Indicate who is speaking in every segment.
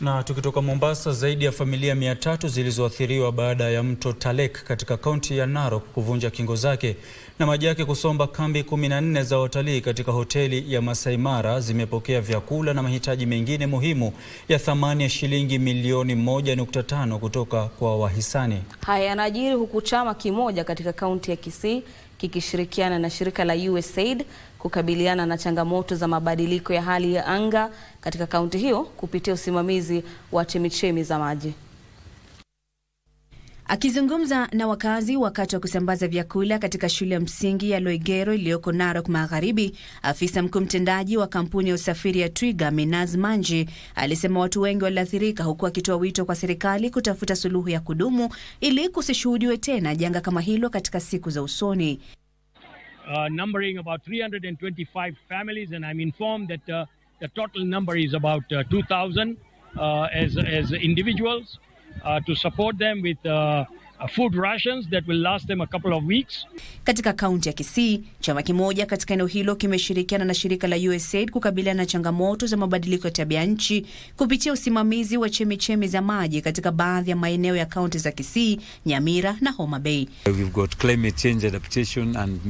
Speaker 1: Na tukitoka Mombasa, zaidi ya familia mia tatu zilizoathiriwa baada ya mto Talek katika kaunti ya Narok kuvunja kingo zake na maji yake kusomba kambi 14 za watalii katika hoteli ya Masai Mara zimepokea vyakula na mahitaji mengine muhimu ya thamani ya shilingi milioni 1.5 kutoka kwa wahisani. Haya yanajiri huku chama kimoja katika kaunti ya Kisii kikishirikiana na shirika la USAID kukabiliana na changamoto za mabadiliko ya hali ya anga katika kaunti hiyo kupitia usimamizi wa chemichemi za maji. Akizungumza na wakazi wakati wa kusambaza vyakula katika shule ya msingi ya Loigero iliyoko Narok Magharibi, afisa mkuu mtendaji wa kampuni ya usafiri ya Twiga Minaz Manji alisema watu wengi waliathirika, huku akitoa wito kwa serikali kutafuta suluhu ya kudumu ili kusishuhudiwe tena janga kama hilo katika siku za usoni.
Speaker 2: Uh, Uh, to support them with uh, uh, food rations that will last them a couple of weeks.
Speaker 1: Katika kaunti ya Kisii, chama kimoja katika eneo hilo kimeshirikiana na shirika la USAID kukabiliana na changamoto za mabadiliko ya tabia nchi kupitia usimamizi wa chemichemi za maji katika baadhi ya maeneo ya kaunti za Kisii, Nyamira na Homa Bay. We've got climate change adaptation and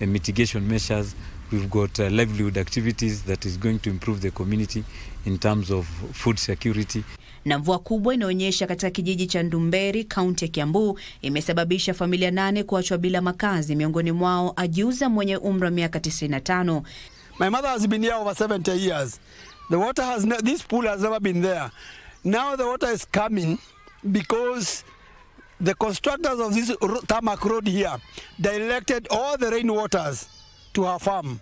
Speaker 1: uh, mitigation measures We've got uh, livelihood activities that is going to improve the community in terms of food security. Na mvua kubwa inaonyesha katika kijiji cha Ndumberi, kaunti ya Kiambu, imesababisha familia nane kuachwa bila makazi, miongoni mwao ajiuza mwenye umri wa miaka 95. My mother has been here over 70 years. The water has ne- this pool has never been there. Now the water is coming because the constructors of this tarmac road here directed all the rain waters tuwafahamu.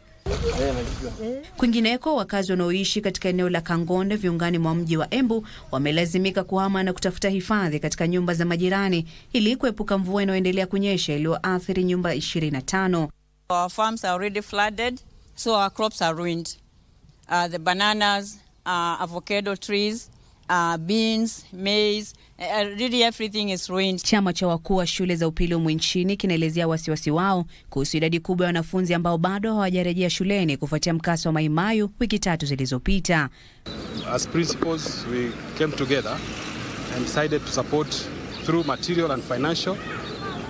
Speaker 1: Kwingineko, wakazi wanaoishi katika eneo la Kangonde viungani mwa mji wa Embu wamelazimika kuhama na kutafuta hifadhi katika nyumba za majirani ili kuepuka mvua inayoendelea kunyesha iliyoathiri nyumba 25. Uh, the bananas, uh, avocado trees Uh, beans, maize, uh, uh, really everything is ruined. Chama cha wakuu wa shule za upili humu nchini kinaelezea wasiwasi wao kuhusu idadi kubwa ya wanafunzi ambao bado hawajarejea shuleni kufuatia mkasa wa Maimayu wiki tatu zilizopita.
Speaker 2: As principals we came together and decided to support through material and financial.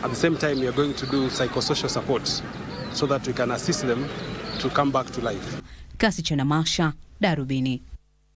Speaker 2: At the same time we are going to do psychosocial support so that we can assist them to come back to life.
Speaker 1: Kasi cha Namasha, Darubini.